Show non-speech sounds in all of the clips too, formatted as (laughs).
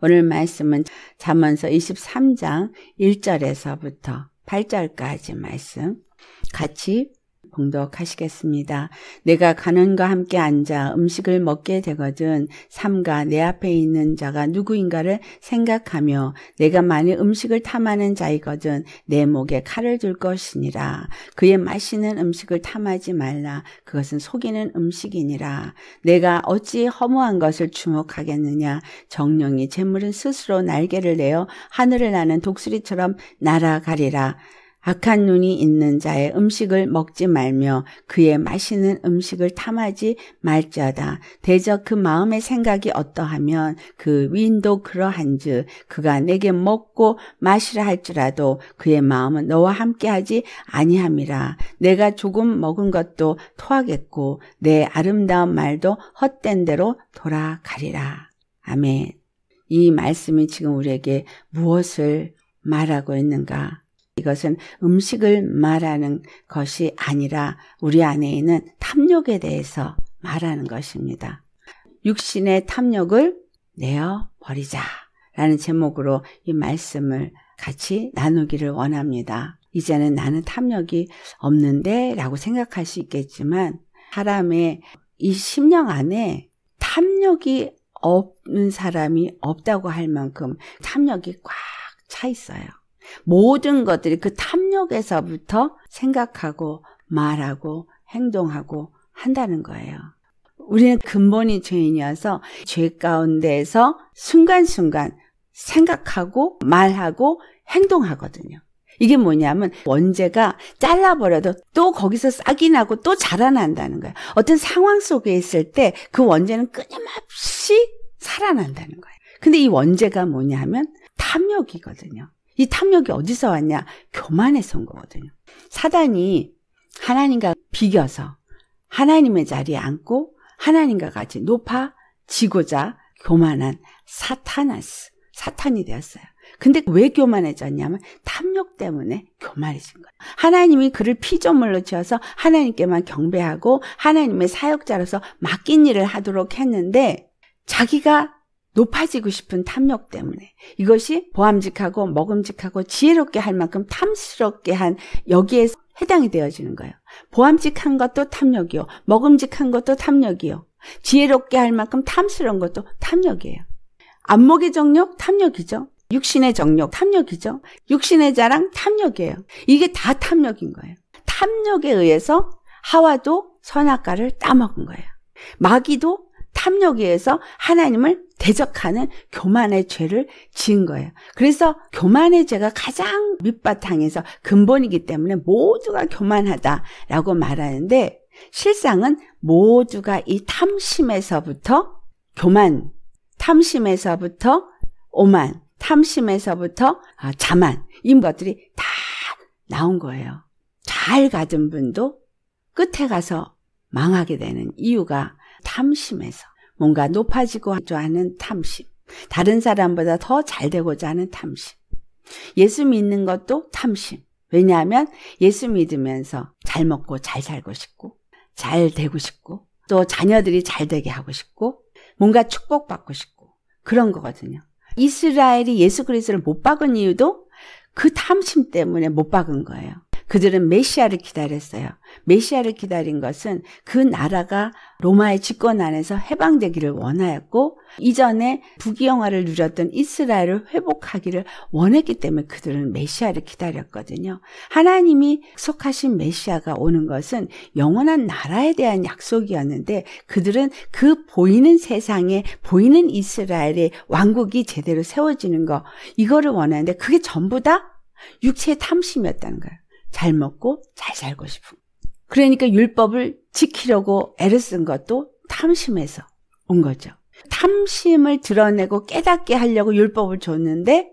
오늘 말씀은 잠언서 23장 1절에서부터 8절까지 말씀 같이 공덕하시겠습니다. 내가 가난과 함께 앉아 음식을 먹게 되거든 삼가 내 앞에 있는 자가 누구인가를 생각하며 내가 만일 음식을 탐하는 자이거든 내 목에 칼을 줄 것이니라. 그의 맛있는 음식을 탐하지 말라. 그것은 속이는 음식이니라. 내가 어찌 허무한 것을 주목하겠느냐. 정령이 재물은 스스로 날개를 내어 하늘을 나는 독수리처럼 날아가리라. 악한 눈이 있는 자의 음식을 먹지 말며 그의 맛있는 음식을 탐하지 말지어다. 대저 그 마음의 생각이 어떠하면 그윈도 그러한즉 그가 내게 먹고 마시라 할지라도 그의 마음은 너와 함께하지 아니함이라. 내가 조금 먹은 것도 토하겠고 내 아름다운 말도 헛된 대로 돌아가리라. 아멘. 이 말씀이 지금 우리에게 무엇을 말하고 있는가? 이것은 음식을 말하는 것이 아니라 우리 안에 있는 탐욕에 대해서 말하는 것입니다. 육신의 탐욕을 내어 버리자 라는 제목으로 이 말씀을 같이 나누기를 원합니다. 이제는 나는 탐욕이 없는데 라고 생각할 수 있겠지만 사람의 이 심령 안에 탐욕이 없는 사람이 없다고 할 만큼 탐욕이 꽉 차 있어요. 모든 것들이 그 탐욕에서부터 생각하고 말하고 행동하고 한다는 거예요. 우리는 근본이 죄인이어서 죄 가운데에서 순간순간 생각하고 말하고 행동하거든요. 이게 뭐냐면 원죄가 잘라버려도 또 거기서 싹이 나고 또 자라난다는 거예요. 어떤 상황 속에 있을 때 그 원죄는 끊임없이 살아난다는 거예요. 근데 이 원죄가 뭐냐면 탐욕이거든요. 이 탐욕이 어디서 왔냐? 교만에서 온 거거든요. 사단이 하나님과 비겨서 하나님의 자리에 앉고 하나님과 같이 높아지고자 교만한 사타스 사탄이 되었어요. 근데 왜 교만해졌냐면 탐욕 때문에 교만해진 거예요. 하나님이 그를 피조물로 지어서 하나님께만 경배하고 하나님의 사역자로서 맡긴 일을 하도록 했는데 자기가 높아지고 싶은 탐욕 때문에 이것이 보암직하고 먹음직하고 지혜롭게 할 만큼 탐스럽게 한 여기에 해당이 되어지는 거예요. 보함직한 것도 탐욕이요. 먹음직한 것도 탐욕이요. 지혜롭게 할 만큼 탐스러운 것도 탐욕이에요. 안목의 정욕? 탐욕이죠. 육신의 정욕? 탐욕이죠. 육신의 자랑? 탐욕이에요. 이게 다 탐욕인 거예요. 탐욕에 의해서 하와도 선악과를 따먹은 거예요. 마귀도 탐욕에 의해서 하나님을 대적하는 교만의 죄를 지은 거예요. 그래서 교만의 죄가 가장 밑바탕에서 근본이기 때문에 모두가 교만하다라고 말하는데 실상은 모두가 이 탐심에서부터 교만, 탐심에서부터 오만, 탐심에서부터 아, 자만 이 것들이 다 나온 거예요. 잘 가진 분도 끝에 가서 망하게 되는 이유가 탐심에서 뭔가 높아지고자 하는 탐심. 다른 사람보다 더 잘 되고자 하는 탐심. 예수 믿는 것도 탐심. 왜냐하면 예수 믿으면서 잘 먹고 잘 살고 싶고, 잘 되고 싶고, 또 자녀들이 잘 되게 하고 싶고, 뭔가 축복받고 싶고, 그런 거거든요. 이스라엘이 예수 그리스도를 못 박은 이유도 그 탐심 때문에 못 박은 거예요. 그들은 메시아를 기다렸어요. 메시아를 기다린 것은 그 나라가 로마의 집권 안에서 해방되기를 원하였고 이전에 부귀영화를 누렸던 이스라엘을 회복하기를 원했기 때문에 그들은 메시아를 기다렸거든요. 하나님이 속하신 메시아가 오는 것은 영원한 나라에 대한 약속이었는데 그들은 그 보이는 세상에 보이는 이스라엘의 왕국이 제대로 세워지는 거 이거를 원하는데 그게 전부 다 육체의 탐심이었다는 거예요. 잘 먹고 잘 살고 싶은. 그러니까 율법을 지키려고 애를 쓴 것도 탐심에서 온 거죠. 탐심을 드러내고 깨닫게 하려고 율법을 줬는데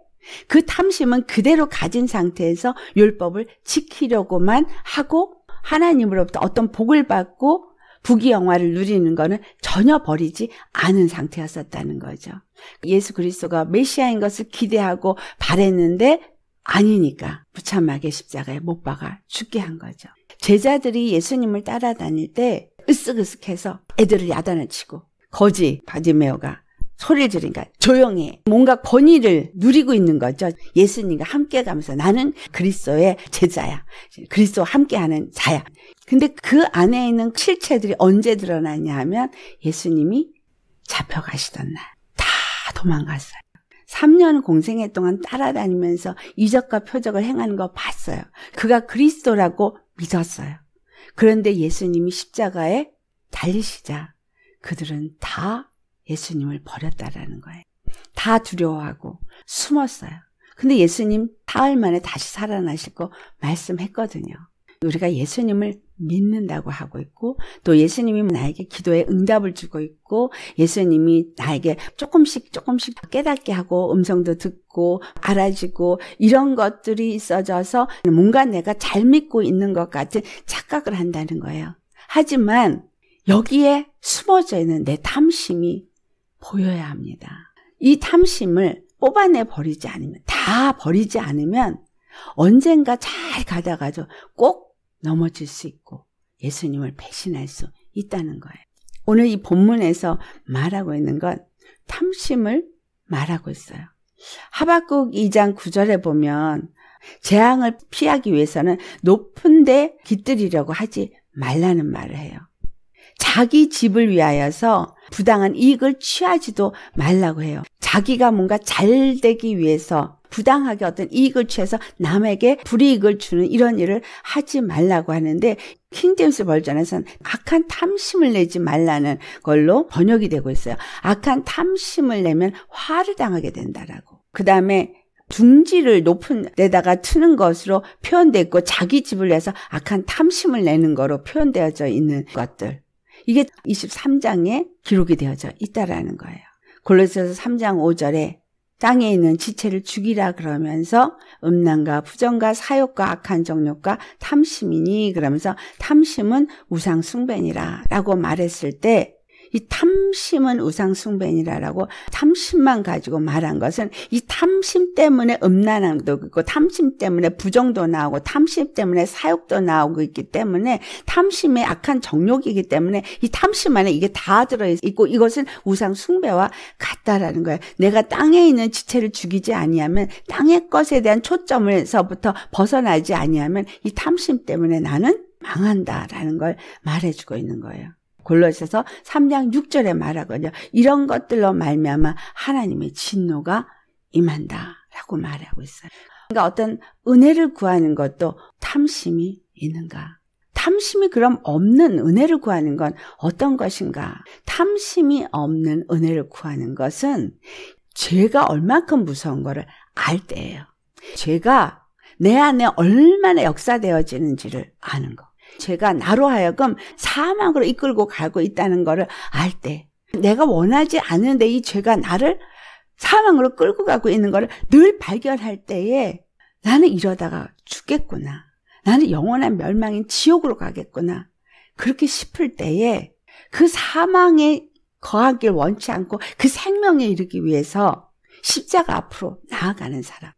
그 탐심은 그대로 가진 상태에서 율법을 지키려고만 하고 하나님으로부터 어떤 복을 받고 부귀영화를 누리는 것은 전혀 버리지 않은 상태였었다는 거죠. 예수 그리스도가 메시아인 것을 기대하고 바랬는데 아니니까 무참하게 십자가에 못 박아 죽게 한 거죠. 제자들이 예수님을 따라다닐 때 으쓱으쓱해서 애들을 야단을 치고 거지 바디메어가 소리를 지르니까 조용히 뭔가 권위를 누리고 있는 거죠. 예수님과 함께 가면서 나는 그리스도의 제자야. 그리스도와 함께하는 자야. 근데 그 안에 있는 실체들이 언제 드러나냐 하면 예수님이 잡혀가시던 날 다 도망갔어요. 3년 공생애 동안 따라다니면서 이적과 표적을 행하는 거 봤어요. 그가 그리스도라고 믿었어요. 그런데 예수님이 십자가에 달리시자 그들은 다 예수님을 버렸다라는 거예요. 다 두려워하고 숨었어요. 근데 예수님 사흘 만에 다시 살아나시고 말씀했거든요. 우리가 예수님을 믿는다고 하고 있고 또 예수님이 나에게 기도에 응답을 주고 있고 예수님이 나에게 조금씩 조금씩 깨닫게 하고 음성도 듣고 알아지고 이런 것들이 있어져서 뭔가 내가 잘 믿고 있는 것 같은 착각을 한다는 거예요. 하지만 여기에 숨어져 있는 내 탐심이 보여야 합니다. 이 탐심을 뽑아내 버리지 않으면 다 버리지 않으면 언젠가 잘 가다가도 꼭 넘어질 수 있고 예수님을 배신할 수 있다는 거예요. 오늘 이 본문에서 말하고 있는 건 탐심을 말하고 있어요. 하박국 2장 9절에 보면 재앙을 피하기 위해서는 높은 데 깃들이려고 하지 말라는 말을 해요. 자기 집을 위하여서 부당한 이익을 취하지도 말라고 해요. 자기가 뭔가 잘 되기 위해서 부당하게 어떤 이익을 취해서 남에게 불이익을 주는 이런 일을 하지 말라고 하는데 킹제임스 벌전에서는 악한 탐심을 내지 말라는 걸로 번역이 되고 있어요. 악한 탐심을 내면 화를 당하게 된다라고. 그 다음에 둥지를 높은 데다가 트는 것으로 표현되어 있고 자기 집을 위해서 악한 탐심을 내는 거로 표현되어져 있는 것들. 이게 23장에 기록이 되어져 있다라는 거예요. 골로새서 3장 5절에 땅에 있는 지체를 죽이라 그러면서 음란과 부정과 사욕과 악한 정욕과 탐심이니 그러면서 탐심은 우상 숭배니라라고 말했을 때이 탐심은 우상숭배니라라고 탐심만 가지고 말한 것은 이 탐심 때문에 음란함도 있고 탐심 때문에 부정도 나오고 탐심 때문에 사욕도 나오고 있기 때문에 탐심의 악한 정욕이기 때문에 이 탐심 안에 이게 다 들어있고 이것은 우상숭배와 같다라는 거예요. 내가 땅에 있는 지체를 죽이지 아니하면 땅의 것에 대한 초점에서부터 벗어나지 아니하면 이 탐심 때문에 나는 망한다라는 걸 말해주고 있는 거예요. 골로새서 3장 6절에 말하거든요. 이런 것들로 말미암아 하나님의 진노가 임한다라고 말하고 있어요. 그러니까 어떤 은혜를 구하는 것도 탐심이 있는가? 탐심이 그럼 없는 은혜를 구하는 건 어떤 것인가? 탐심이 없는 은혜를 구하는 것은 죄가 얼만큼 무서운 거를 알 때예요. 죄가 내 안에 얼마나 역사되어지는지를 아는 거. 제가 나로 하여금 사망으로 이끌고 가고 있다는 것을 알때 내가 원하지 않은데 이 죄가 나를 사망으로 끌고 가고 있는 것을 늘 발견할 때에 나는 이러다가 죽겠구나. 나는 영원한 멸망인 지옥으로 가겠구나. 그렇게 싶을 때에 그 사망에 거하길 원치 않고 그 생명에 이르기 위해서 십자가 앞으로 나아가는 사람.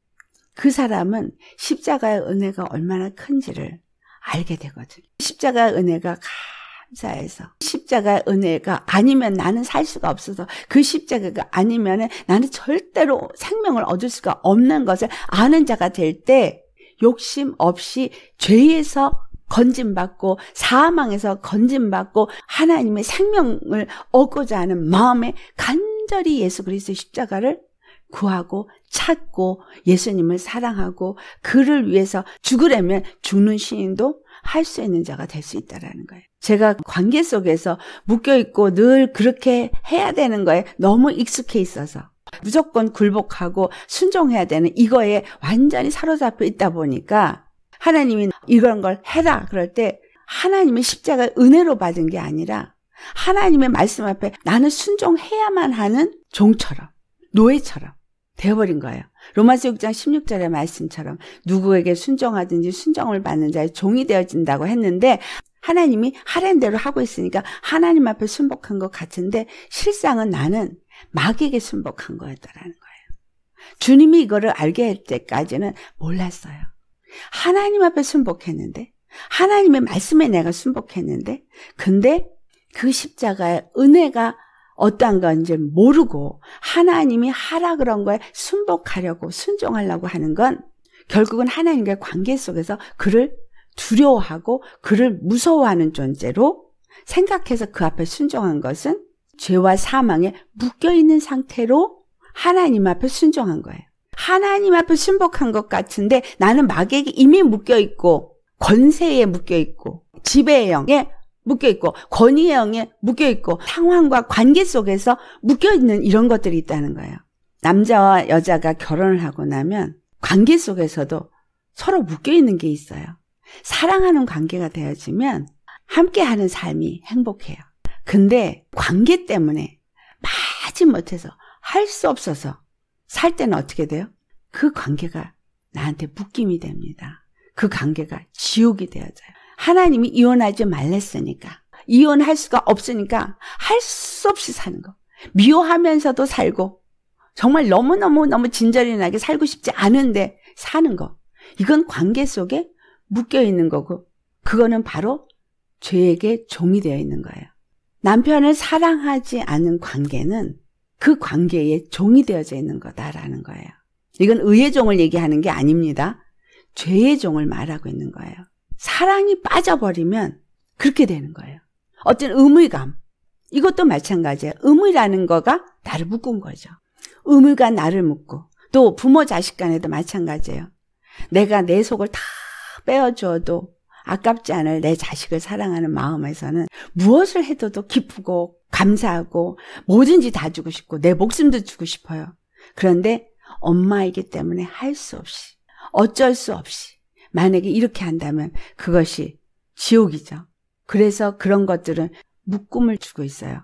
그 사람은 십자가의 은혜가 얼마나 큰지를 알게 되거든요. 십자가 은혜가 감사해서 십자가 은혜가 아니면 나는 살 수가 없어서 그 십자가가 아니면 나는 절대로 생명을 얻을 수가 없는 것을 아는 자가 될 때 욕심 없이 죄에서 건진받고 사망에서 건진받고 하나님의 생명을 얻고자 하는 마음에 간절히 예수 그리스도 십자가를 구하고 찾고 예수님을 사랑하고 그를 위해서 죽으려면 죽는 시인도 할 수 있는 자가 될 수 있다라는 거예요. 제가 관계 속에서 묶여 있고 늘 그렇게 해야 되는 거에 너무 익숙해 있어서 무조건 굴복하고 순종해야 되는 이거에 완전히 사로잡혀 있다 보니까 하나님이 이런 걸 해라 그럴 때 하나님의 십자가 은혜로 받은 게 아니라 하나님의 말씀 앞에 나는 순종해야만 하는 종처럼 노예처럼 되어버린 거예요. 로마서 6장 16절의 말씀처럼 누구에게 순종하든지 순종을 받는 자의 종이 되어진다고 했는데 하나님이 하랜 대로 하고 있으니까 하나님 앞에 순복한 것 같은데 실상은 나는 마귀에게 순복한 거였다라는 거예요. 주님이 이거를 알게 할 때까지는 몰랐어요. 하나님 앞에 순복했는데 하나님의 말씀에 내가 순복했는데 근데 그 십자가의 은혜가 어떤 건지 모르고 하나님이 하라 그런 거에 순복하려고 순종하려고 하는 건 결국은 하나님과의 관계 속에서 그를 두려워하고 그를 무서워하는 존재로 생각해서 그 앞에 순종한 것은 죄와 사망에 묶여 있는 상태로 하나님 앞에 순종한 거예요. 하나님 앞에 순복한 것 같은데 나는 마귀에게 이미 묶여 있고 권세에 묶여 있고 지배의 영에 묶여 있고 권위형에 묶여 있고 상황과 관계 속에서 묶여 있는 이런 것들이 있다는 거예요. 남자와 여자가 결혼을 하고 나면 관계 속에서도 서로 묶여 있는 게 있어요. 사랑하는 관계가 되어지면 함께하는 삶이 행복해요. 근데 관계 때문에 마지 못해서 할 수 없어서 살 때는 어떻게 돼요? 그 관계가 나한테 묶임이 됩니다. 그 관계가 지옥이 되어져요. 하나님이 이혼하지 말랬으니까. 이혼할 수가 없으니까 할 수 없이 사는 거. 미워하면서도 살고 정말 너무너무너무 진절인하게 살고 싶지 않은데 사는 거. 이건 관계 속에 묶여 있는 거고 그거는 바로 죄에게 종이 되어 있는 거예요. 남편을 사랑하지 않은 관계는 그 관계에 종이 되어져 있는 거다라는 거예요. 이건 의의 종을 얘기하는 게 아닙니다. 죄의 종을 말하고 있는 거예요. 사랑이 빠져버리면 그렇게 되는 거예요. 어떤 의무감. 이것도 마찬가지예요. 의무라는 거가 나를 묶은 거죠. 의무가 나를 묶고 또 부모 자식 간에도 마찬가지예요. 내가 내 속을 다 빼어줘도 아깝지 않을 내 자식을 사랑하는 마음에서는 무엇을 해도도 기쁘고 감사하고 뭐든지 다 주고 싶고 내 목숨도 주고 싶어요. 그런데 엄마이기 때문에 할 수 없이 어쩔 수 없이 만약에 이렇게 한다면 그것이 지옥이죠. 그래서 그런 것들은 묶음을 주고 있어요.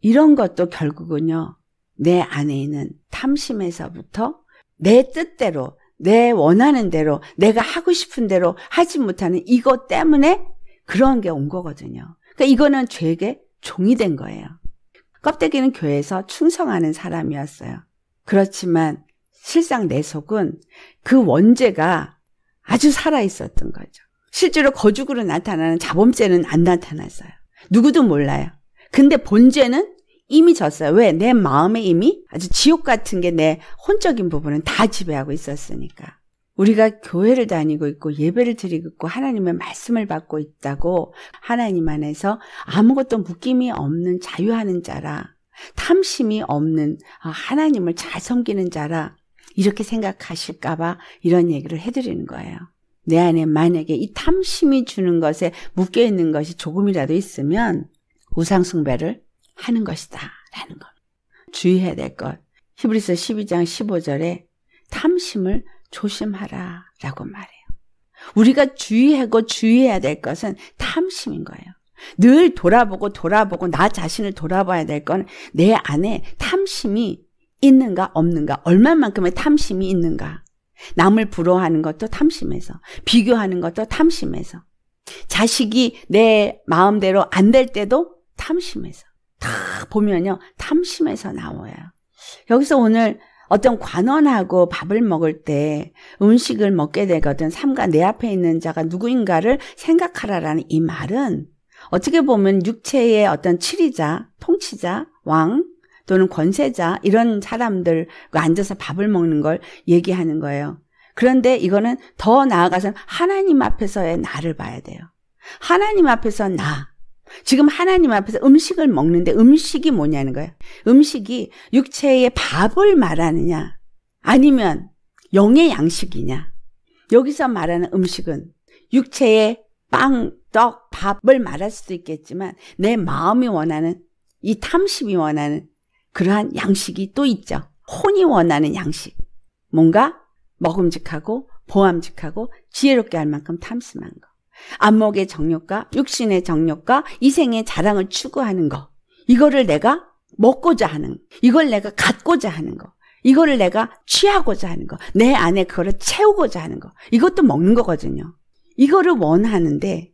이런 것도 결국은요, 내 안에 있는 탐심에서부터 내 뜻대로, 내 원하는 대로, 내가 하고 싶은 대로 하지 못하는 이것 때문에 그런 게 온 거거든요. 그러니까 이거는 죄에게 종이 된 거예요. 껍데기는 교회에서 충성하는 사람이었어요. 그렇지만 실상 내 속은 그 원죄가 아주 살아 있었던 거죠. 실제로 거죽으로 나타나는 자범죄는 안 나타났어요. 누구도 몰라요. 근데 본죄는 이미 졌어요. 왜? 내 마음에 이미 아주 지옥 같은 게 내 혼적인 부분은 다 지배하고 있었으니까. 우리가 교회를 다니고 있고 예배를 드리고 있고 하나님의 말씀을 받고 있다고 하나님 안에서 아무것도 묶임이 없는 자유하는 자라 탐심이 없는 아, 하나님을 잘 섬기는 자라 이렇게 생각하실까봐 이런 얘기를 해드리는 거예요. 내 안에 만약에 이 탐심이 주는 것에 묶여 있는 것이 조금이라도 있으면 우상숭배를 하는 것이다. 라는 것. 주의해야 될 것. 히브리서 12장 15절에 탐심을 조심하라. 라고 말해요. 우리가 주의하고 주의해야 될 것은 탐심인 거예요. 늘 돌아보고 돌아보고 나 자신을 돌아봐야 될 건 내 안에 탐심이 있는가 없는가 얼마만큼의 탐심이 있는가 남을 부러워하는 것도 탐심에서 비교하는 것도 탐심에서 자식이 내 마음대로 안 될 때도 탐심에서 다 보면요 탐심에서 나와요 여기서 오늘 어떤 관원하고 밥을 먹을 때 음식을 먹게 되거든 삼가 내 앞에 있는 자가 누구인가를 생각하라라는 이 말은 어떻게 보면 육체의 어떤 치리자 통치자 왕 또는 권세자 이런 사람들 그 앉아서 밥을 먹는 걸 얘기하는 거예요. 그런데 이거는 더 나아가서는 하나님 앞에서의 나를 봐야 돼요. 하나님 앞에서 나. 지금 하나님 앞에서 음식을 먹는데 음식이 뭐냐는 거예요. 음식이 육체의 밥을 말하느냐 아니면 영의 양식이냐. 여기서 말하는 음식은 육체의 빵, 떡, 밥을 말할 수도 있겠지만 내 마음이 원하는 이 탐심이 원하는 그러한 양식이 또 있죠. 혼이 원하는 양식. 뭔가 먹음직하고 보암직하고 지혜롭게 할 만큼 탐심한 거. 안목의 정욕과 육신의 정욕과 이생의 자랑을 추구하는 거. 이거를 내가 먹고자 하는, 이걸 내가 갖고자 하는 거. 이거를 내가 취하고자 하는 거. 내 안에 그거를 채우고자 하는 거. 이것도 먹는 거거든요. 이거를 원하는데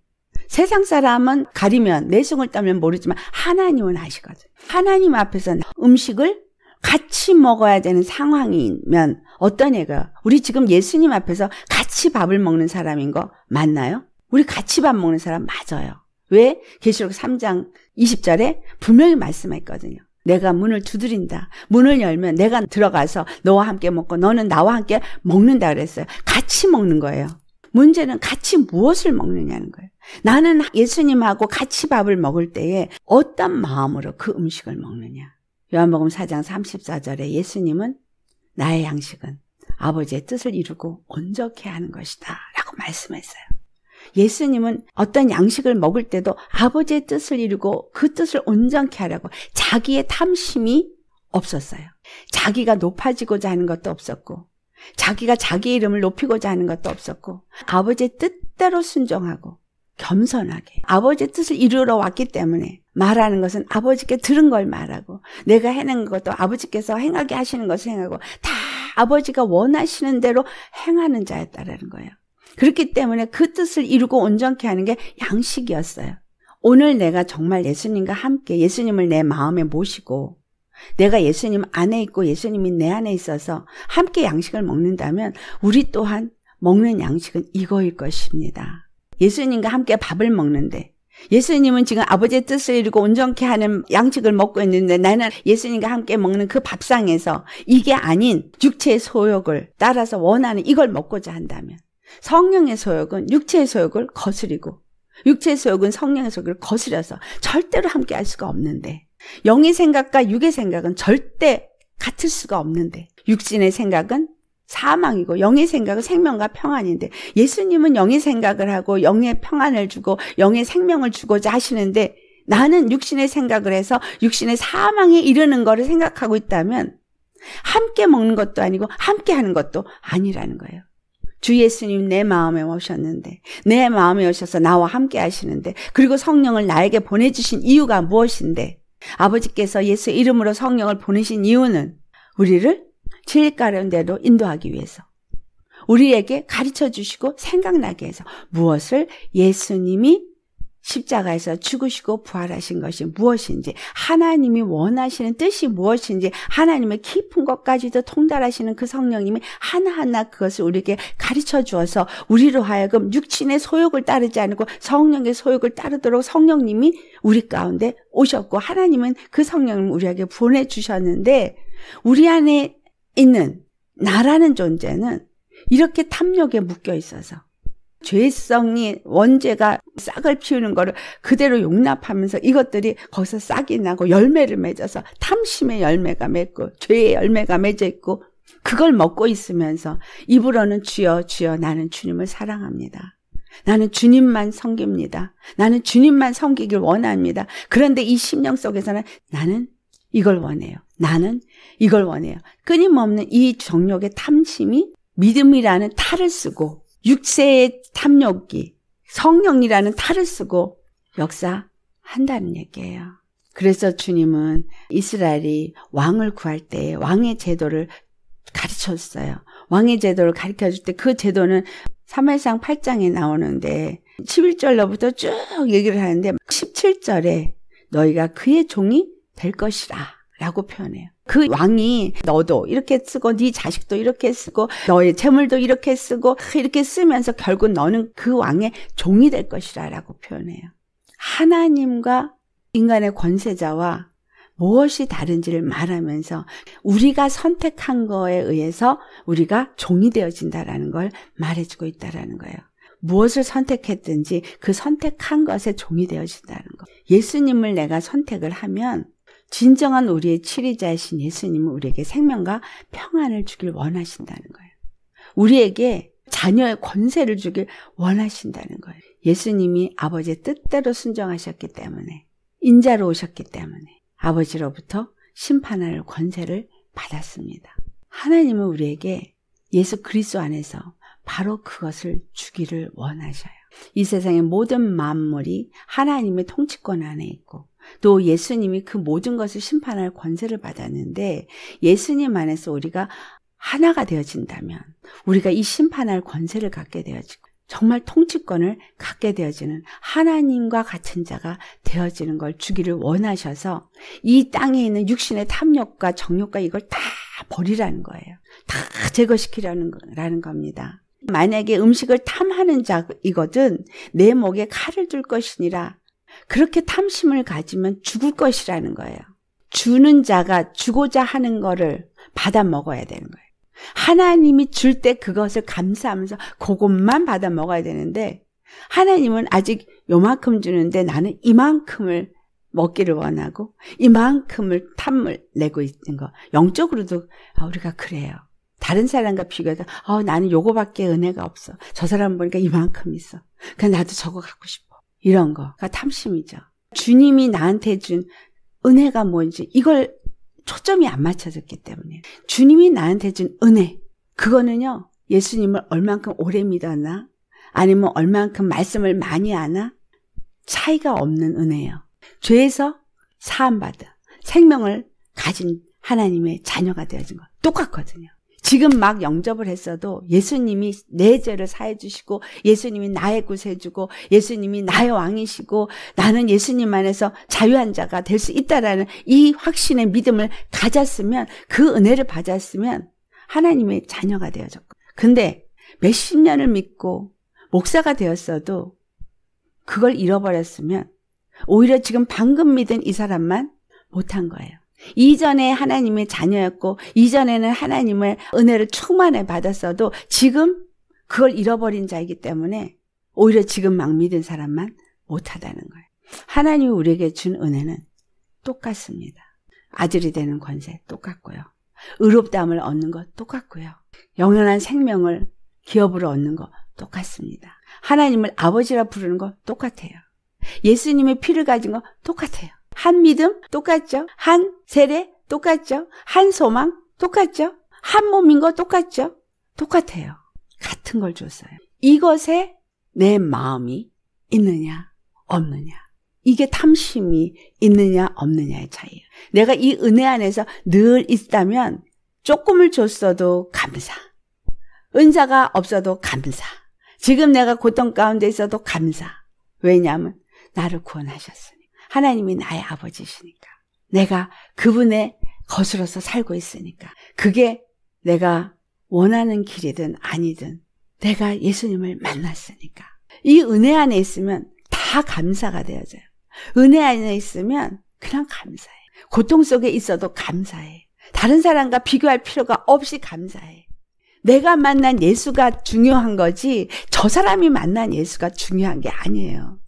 세상 사람은 가리면 내숭을 따면 모르지만 하나님은 아시거든. 하나님 앞에서 음식을 같이 먹어야 되는 상황이면 어떤 애가 우리 지금 예수님 앞에서 같이 밥을 먹는 사람인 거 맞나요? 우리 같이 밥 먹는 사람 맞아요. 왜? 계시록 3장 20절에 분명히 말씀했거든요. 내가 문을 두드린다. 문을 열면 내가 들어가서 너와 함께 먹고 너는 나와 함께 먹는다 그랬어요. 같이 먹는 거예요. 문제는 같이 무엇을 먹느냐는 거예요. 나는 예수님하고 같이 밥을 먹을 때에 어떤 마음으로 그 음식을 먹느냐. 요한복음 4장 34절에 예수님은 나의 양식은 아버지의 뜻을 이루고 온전케 하는 것이다. 라고 말씀했어요. 예수님은 어떤 양식을 먹을 때도 아버지의 뜻을 이루고 그 뜻을 온전케 하려고 자기의 탐심이 없었어요. 자기가 높아지고자 하는 것도 없었고, 자기가 자기 이름을 높이고자 하는 것도 없었고, 아버지의 뜻대로 순종하고, 겸손하게 아버지의 뜻을 이루러 왔기 때문에 말하는 것은 아버지께 들은 걸 말하고 내가 해낸 것도 아버지께서 행하게 하시는 것을 행하고 다 아버지가 원하시는 대로 행하는 자였다라는 거예요. 그렇기 때문에 그 뜻을 이루고 온전케 하는 게 양식이었어요. 오늘 내가 정말 예수님과 함께 예수님을 내 마음에 모시고 내가 예수님 안에 있고 예수님이 내 안에 있어서 함께 양식을 먹는다면 우리 또한 먹는 양식은 이거일 것입니다. 예수님과 함께 밥을 먹는데 예수님은 지금 아버지의 뜻을 이루고 온전케 하는 양식을 먹고 있는데 나는 예수님과 함께 먹는 그 밥상에서 이게 아닌 육체의 소욕을 따라서 원하는 이걸 먹고자 한다면 성령의 소욕은 육체의 소욕을 거스리고 육체의 소욕은 성령의 소욕을 거스려서 절대로 함께 할 수가 없는데 영의 생각과 육의 생각은 절대 같을 수가 없는데 육신의 생각은 사망이고 영의 생각은 생명과 평안인데 예수님은 영의 생각을 하고 영의 평안을 주고 영의 생명을 주고자 하시는데 나는 육신의 생각을 해서 육신의 사망에 이르는 거를 생각하고 있다면 함께 먹는 것도 아니고 함께 하는 것도 아니라는 거예요. 주 예수님 내 마음에 오셨는데 내 마음에 오셔서 나와 함께 하시는데 그리고 성령을 나에게 보내주신 이유가 무엇인데 아버지께서 예수 이름으로 성령을 보내신 이유는 우리를 진리가운데로 인도하기 위해서 우리에게 가르쳐 주시고 생각나게 해서 무엇을 예수님이 십자가에서 죽으시고 부활하신 것이 무엇인지 하나님이 원하시는 뜻이 무엇인지 하나님의 깊은 것까지도 통달하시는 그 성령님이 하나하나 그것을 우리에게 가르쳐 주어서 우리로 하여금 육신의 소욕을 따르지 않고 성령의 소욕을 따르도록 성령님이 우리 가운데 오셨고 하나님은 그 성령을 우리에게 보내주셨는데 우리 안에 있는 나라는 존재는 이렇게 탐욕에 묶여 있어서 죄성이 원죄가 싹을 피우는 거를 그대로 용납하면서 이것들이 거기서 싹이 나고 열매를 맺어서 탐심의 열매가 맺고 죄의 열매가 맺어 있고 그걸 먹고 있으면서 입으로는 주여 주여 나는 주님을 사랑합니다. 나는 주님만 섬깁니다. 나는 주님만 섬기길 원합니다. 그런데 이 심령 속에서는 나는 이걸 원해요. 나는 이걸 원해요. 끊임없는 이 정욕의 탐심이 믿음이라는 탈을 쓰고 육체의 탐욕이 성령이라는 탈을 쓰고 역사한다는 얘기예요. 그래서 주님은 이스라엘이 왕을 구할 때 왕의 제도를 가르쳤어요. 왕의 제도를 가르쳐 줄 때 그 제도는 3무상 8장에 나오는데 11절로부터 쭉 얘기를 하는데 17절에 너희가 그의 종이 될 것이다. 라고 표현해요. 그 왕이 너도 이렇게 쓰고 네 자식도 이렇게 쓰고 너의 재물도 이렇게 쓰고 이렇게 쓰면서 결국 너는 그 왕의 종이 될 것이라라고 표현해요. 하나님과 인간의 권세자와 무엇이 다른지를 말하면서 우리가 선택한 거에 의해서 우리가 종이 되어진다라는 걸 말해주고 있다라는 거예요. 무엇을 선택했든지 그 선택한 것에 종이 되어진다는 거. 예수님을 내가 선택을 하면 진정한 우리의 치리자이신 예수님은 우리에게 생명과 평안을 주길 원하신다는 거예요. 우리에게 자녀의 권세를 주길 원하신다는 거예요. 예수님이 아버지의 뜻대로 순종하셨기 때문에 인자로 오셨기 때문에 아버지로부터 심판할 권세를 받았습니다. 하나님은 우리에게 예수 그리스도 안에서 바로 그것을 주기를 원하셔요. 이 세상의 모든 만물이 하나님의 통치권 안에 있고 또 예수님이 그 모든 것을 심판할 권세를 받았는데 예수님 안에서 우리가 하나가 되어진다면 우리가 이 심판할 권세를 갖게 되어지고 정말 통치권을 갖게 되어지는 하나님과 같은 자가 되어지는 걸 주기를 원하셔서 이 땅에 있는 육신의 탐욕과 정욕과 이걸 다 버리라는 거예요. 다 제거시키라는 라는 겁니다. 만약에 음식을 탐하는 자이거든 내 목에 칼을 둘 것이니라 그렇게 탐심을 가지면 죽을 것이라는 거예요. 주는 자가 주고자 하는 거를 받아 먹어야 되는 거예요. 하나님이 줄 때 그것을 감사하면서 그것만 받아 먹어야 되는데 하나님은 아직 요만큼 주는데 나는 이만큼을 먹기를 원하고 이만큼을 탐을 내고 있는 거 영적으로도 아, 우리가 그래요. 다른 사람과 비교해서 어, 나는 요거밖에 은혜가 없어. 저 사람 보니까 이만큼 있어. 그냥 나도 저거 갖고 싶어. 이런 거가 그러니까 탐심이죠. 주님이 나한테 준 은혜가 뭔지 이걸 초점이 안 맞춰졌기 때문에 주님이 나한테 준 은혜 그거는요 예수님을 얼만큼 오래 믿었나 아니면 얼만큼 말씀을 많이 아나 차이가 없는 은혜예요. 죄에서 사함받은 생명을 가진 하나님의 자녀가 되어진 것 똑같거든요. 지금 막 영접을 했어도 예수님이 내 죄를 사해 주시고 예수님이 나의 구세주고 예수님이 나의 왕이시고 나는 예수님 안에서 자유한 자가 될 수 있다라는 이 확신의 믿음을 가졌으면 그 은혜를 받았으면 하나님의 자녀가 되어졌고 근데 몇십 년을 믿고 목사가 되었어도 그걸 잃어버렸으면 오히려 지금 방금 믿은 이 사람만 못한 거예요. 이전에 하나님의 자녀였고 이전에는 하나님의 은혜를 충만해 받았어도 지금 그걸 잃어버린 자이기 때문에 오히려 지금 막 믿은 사람만 못하다는 거예요. 하나님이 우리에게 준 은혜는 똑같습니다. 아들이 되는 권세 똑같고요. 의롭담을 얻는 것 똑같고요. 영원한 생명을 기업으로 얻는 것 똑같습니다. 하나님을 아버지라 부르는 것 똑같아요. 예수님의 피를 가진 것 똑같아요. 한 믿음 똑같죠. 한 세례 똑같죠. 한 소망 똑같죠. 한 몸인 거 똑같죠. 똑같아요. 같은 걸 줬어요. 이것에 내 마음이 있느냐 없느냐 이게 탐심이 있느냐 없느냐의 차이예요. 내가 이 은혜 안에서 늘 있다면 조금을 줬어도 감사. 은사가 없어도 감사. 지금 내가 고통 가운데 있어도 감사. 왜냐하면 나를 구원하셨어요. 하나님이 나의 아버지시니까. 내가 그분의 것으로서 살고 있으니까. 그게 내가 원하는 길이든 아니든 내가 예수님을 만났으니까. 이 은혜 안에 있으면 다 감사가 되어져요. 은혜 안에 있으면 그냥 감사해. 고통 속에 있어도 감사해. 다른 사람과 비교할 필요가 없이 감사해. 내가 만난 예수가 중요한 거지 저 사람이 만난 예수가 중요한 게 아니에요.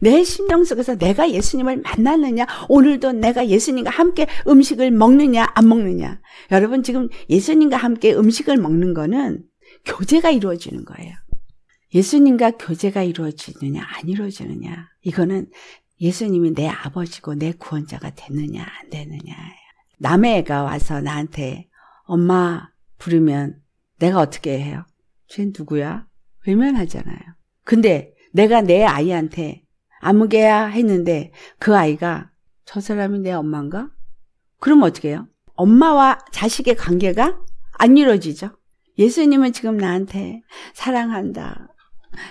내 심령 속에서 내가 예수님을 만났느냐, 오늘도 내가 예수님과 함께 음식을 먹느냐, 안 먹느냐. 여러분, 지금 예수님과 함께 음식을 먹는 거는 교제가 이루어지는 거예요. 예수님과 교제가 이루어지느냐, 안 이루어지느냐. 이거는 예수님이 내 아버지고 내 구원자가 됐느냐, 안 됐느냐. 남의 애가 와서 나한테 엄마 부르면 내가 어떻게 해요? 쟤 누구야? 외면하잖아요. 근데 내가 내 아이한테 아무개야 했는데 그 아이가 저 사람이 내 엄마인가? 그럼 어떻게 해요? 엄마와 자식의 관계가 안 이루어지죠. 예수님은 지금 나한테 사랑한다.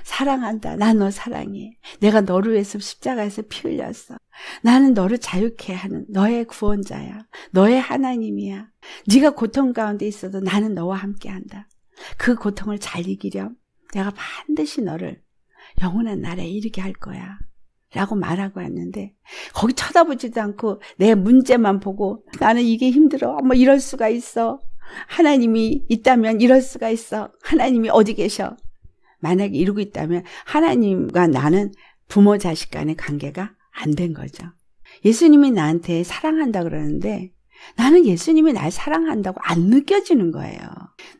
사랑한다. 나 너 사랑해. 내가 너를 위해서 십자가에서 피 흘렸어. 나는 너를 자유케 하는 너의 구원자야. 너의 하나님이야. 네가 고통 가운데 있어도 나는 너와 함께한다. 그 고통을 잘 이기렴. 내가 반드시 너를 영원한 나라에 이르게 할 거야. 라고 말하고 왔는데 거기 쳐다보지도 않고 내 문제만 보고 나는 이게 힘들어. 뭐 이럴 수가 있어. 하나님이 있다면 이럴 수가 있어. 하나님이 어디 계셔. 만약에 이러고 있다면 하나님과 나는 부모 자식 간의 관계가 안 된 거죠. 예수님이 나한테 사랑한다 그러는데 나는 예수님이 날 사랑한다고 안 느껴지는 거예요.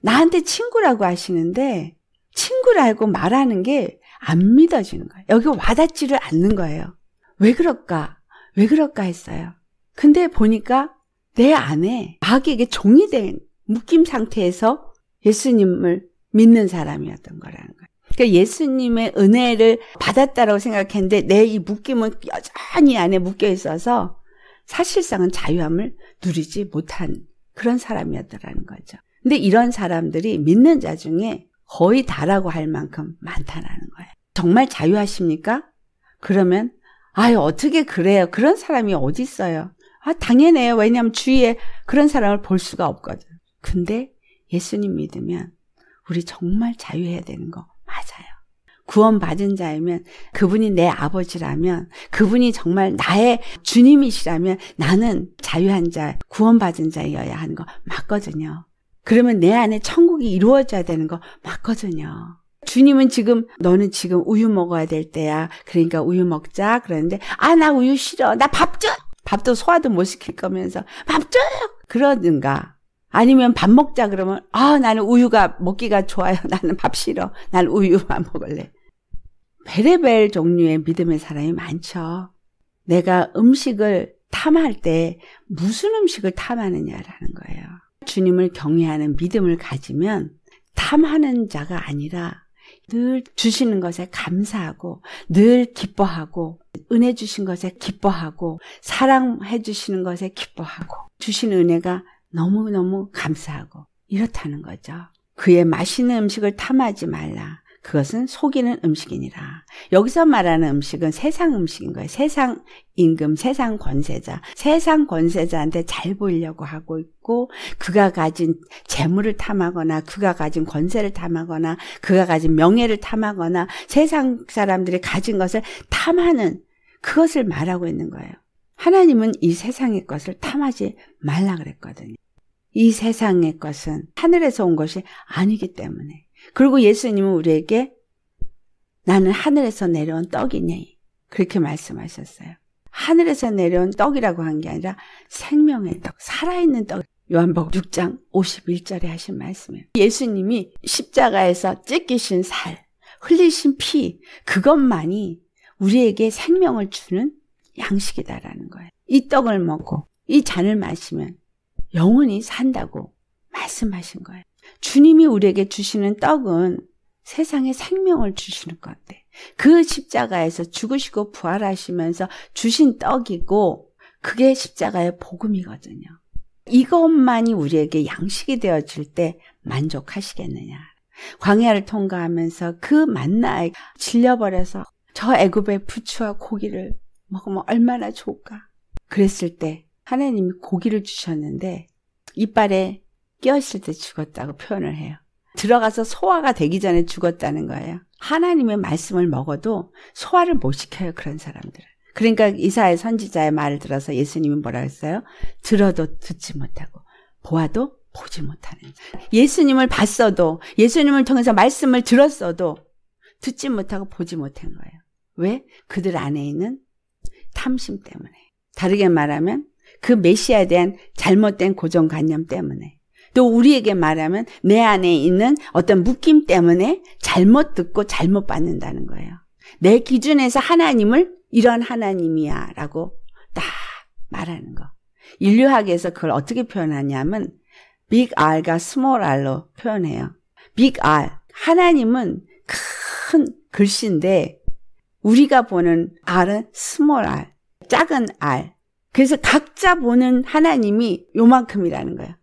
나한테 친구라고 하시는데 친구라고 말하는 게안 믿어지는 거예요. 여기 와닿지를 않는 거예요. 왜 그럴까? 왜 그럴까 했어요. 근데 보니까 내 안에 마귀에게 종이 된 묶임 상태에서 예수님을 믿는 사람이었던 거라는 거예요. 그러니까 예수님의 은혜를 받았다고 생각했는데 내 이 묶임은 여전히 안에 묶여 있어서 사실상은 자유함을 누리지 못한 그런 사람이었더라는 거죠. 근데 이런 사람들이 믿는 자 중에 거의 다라고 할 만큼 많다라는 거예요. 정말 자유하십니까? 그러면 아유 어떻게 그래요? 그런 사람이 어디 있어요? 아 당연해요. 왜냐하면 주위에 그런 사람을 볼 수가 없거든. 근데 예수님 믿으면 우리 정말 자유해야 되는 거 맞아요. 구원받은 자이면 그분이 내 아버지라면 그분이 정말 나의 주님이시라면 나는 자유한 자, 구원받은 자여야 하는 거 맞거든요. 그러면 내 안에 천국이 이루어져야 되는 거 맞거든요. 주님은 지금 너는 지금 우유 먹어야 될 때야. 그러니까 우유 먹자 그러는데 아 나 우유 싫어. 나 밥 줘. 밥도 소화도 못 시킬 거면서 밥 줘요. 그러든가 아니면 밥 먹자 그러면 아 나는 우유가 먹기가 좋아요. (laughs) 나는 밥 싫어. 난 우유만 먹을래. 베레벨 종류의 믿음의 사람이 많죠. 내가 음식을 탐할 때 무슨 음식을 탐하느냐라는 거예요. 주님을 경외하는 믿음을 가지면 탐하는 자가 아니라 늘 주시는 것에 감사하고 늘 기뻐하고 은혜 주신 것에 기뻐하고 사랑해 주시는 것에 기뻐하고 주신 은혜가 너무너무 감사하고 이렇다는 거죠. 그의 맛있는 음식을 탐하지 말라. 그것은 속이는 음식이니라. 여기서 말하는 음식은 세상 음식인 거예요. 세상 임금, 세상 권세자. 세상 권세자한테 잘 보이려고 하고 있고, 그가 가진 재물을 탐하거나, 그가 가진 권세를 탐하거나, 그가 가진 명예를 탐하거나, 세상 사람들이 가진 것을 탐하는 그것을 말하고 있는 거예요. 하나님은 이 세상의 것을 탐하지 말라 그랬거든요. 이 세상의 것은 하늘에서 온 것이 아니기 때문에. 그리고 예수님은 우리에게 나는 하늘에서 내려온 떡이니 그렇게 말씀하셨어요. 하늘에서 내려온 떡이라고 한 게 아니라 생명의 떡, 살아있는 떡. 요한복 6장 51절에 하신 말씀이에요. 예수님이 십자가에서 찢기신 살, 흘리신 피, 그것만이 우리에게 생명을 주는 양식이다라는 거예요. 이 떡을 먹고 이 잔을 마시면 영원히 산다고 말씀하신 거예요. 주님이 우리에게 주시는 떡은 세상에 생명을 주시는 건데 그 십자가에서 죽으시고 부활하시면서 주신 떡이고 그게 십자가의 복음이거든요. 이것만이 우리에게 양식이 되어질 때 만족하시겠느냐. 광야를 통과하면서 그 만나에 질려버려서 저 애굽의 부추와 고기를 먹으면 얼마나 좋을까. 그랬을 때 하나님이 고기를 주셨는데 이빨에 깨었을때 죽었다고 표현을 해요. 들어가서 소화가 되기 전에 죽었다는 거예요. 하나님의 말씀을 먹어도 소화를 못 시켜요, 그런 사람들은. 그러니까 이사의 선지자의 말을 들어서 예수님이 뭐라 했어요? 들어도 듣지 못하고, 보아도 보지 못하는. 예수님을 봤어도, 예수님을 통해서 말씀을 들었어도, 듣지 못하고 보지 못한 거예요. 왜? 그들 안에 있는 탐심 때문에. 다르게 말하면, 그 메시아에 대한 잘못된 고정관념 때문에. 또 우리에게 말하면 내 안에 있는 어떤 묶임 때문에 잘못 듣고 잘못 받는다는 거예요. 내 기준에서 하나님을 이런 하나님이야 라고 딱 말하는 거. 인류학에서 그걸 어떻게 표현하냐면 big R과 small R로 표현해요. big R. 하나님은 큰 글씨인데 우리가 보는 R은 small R. 작은 R. 그래서 각자 보는 하나님이 요만큼이라는 거예요.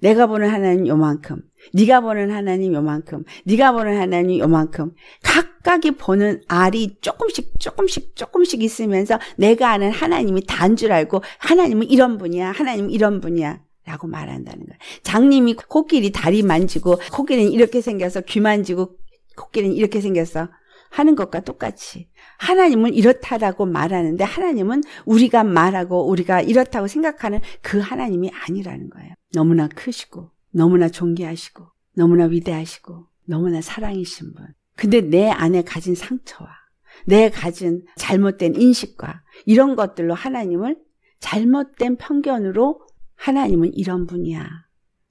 내가 보는 하나님 요만큼, 네가 보는 하나님 요만큼, 네가 보는 하나님 요만큼 각각이 보는 알이 조금씩 조금씩 조금씩 있으면서 내가 아는 하나님이 단 줄 알고 하나님은 이런 분이야, 하나님은 이런 분이야. 라고 말한다는 거야. 장님이 코끼리 다리 만지고 코끼리는 이렇게 생겨서 귀 만지고 코끼리는 이렇게 생겼어. 하는 것과 똑같이 하나님은 이렇다라고 말하는데 하나님은 우리가 말하고 우리가 이렇다고 생각하는 그 하나님이 아니라는 거예요. 너무나 크시고 너무나 존귀하시고 너무나 위대하시고 너무나 사랑이신 분. 근데 내 안에 가진 상처와 내 가진 잘못된 인식과 이런 것들로 하나님을 잘못된 편견으로 하나님은 이런 분이야.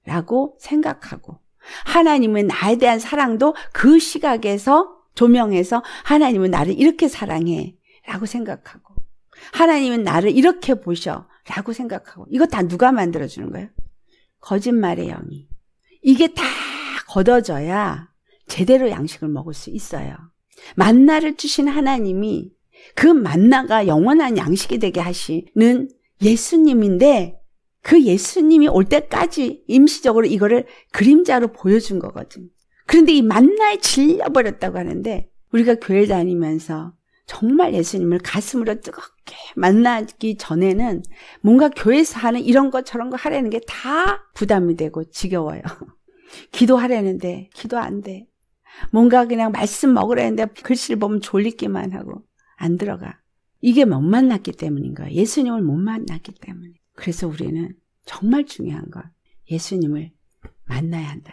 라고 생각하고 하나님은 나에 대한 사랑도 그 시각에서 조명해서 하나님은 나를 이렇게 사랑해. 라고 생각하고 하나님은 나를 이렇게 보셔. 라고 생각하고 이거 다 누가 만들어주는 거예요? 거짓말의 영이. 이게 다 걷어져야 제대로 양식을 먹을 수 있어요. 만나를 주신 하나님이 그 만나가 영원한 양식이 되게 하시는 예수님인데 그 예수님이 올 때까지 임시적으로 이거를 그림자로 보여준 거거든. 그런데 이 만나에 질려버렸다고 하는데 우리가 교회 다니면서 정말 예수님을 가슴으로 뜨겁게 만나기 전에는 뭔가 교회에서 하는 이런 것 저런 거 하려는 게 다 부담이 되고 지겨워요. (laughs) 기도하려는데 기도 안 돼. 뭔가 그냥 말씀 먹으려는데 글씨를 보면 졸리기만 하고 안 들어가. 이게 못 만났기 때문인 거예요. 예수님을 못 만났기 때문에. 그래서 우리는 정말 중요한 건 예수님을 만나야 한다.